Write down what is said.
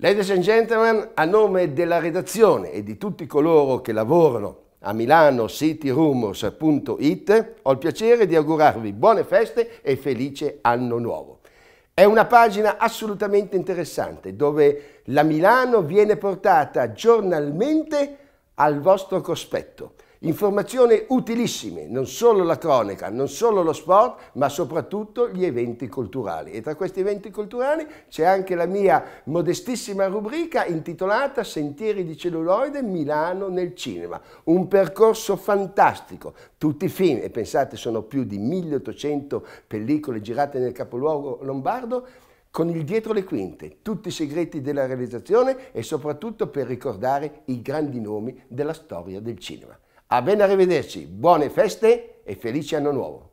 Ladies and gentlemen, a nome della redazione e di tutti coloro che lavorano a Milano cityrumors.it ho il piacere di augurarvi buone feste e felice anno nuovo. È una pagina assolutamente interessante dove la Milano viene portata giornalmente al vostro cospetto Informazioni utilissime, non solo la cronaca, non solo lo sport, ma soprattutto gli eventi culturali. E tra questi eventi culturali c'è anche la mia modestissima rubrica intitolata Sentieri di celluloide Milano nel cinema. Un percorso fantastico, tutti film, e pensate sono più di 1800 pellicole girate nel capoluogo lombardo, con il dietro le quinte, tutti i segreti della realizzazione e soprattutto per ricordare i grandi nomi della storia del cinema. A ben arrivederci, buone feste e felice anno nuovo.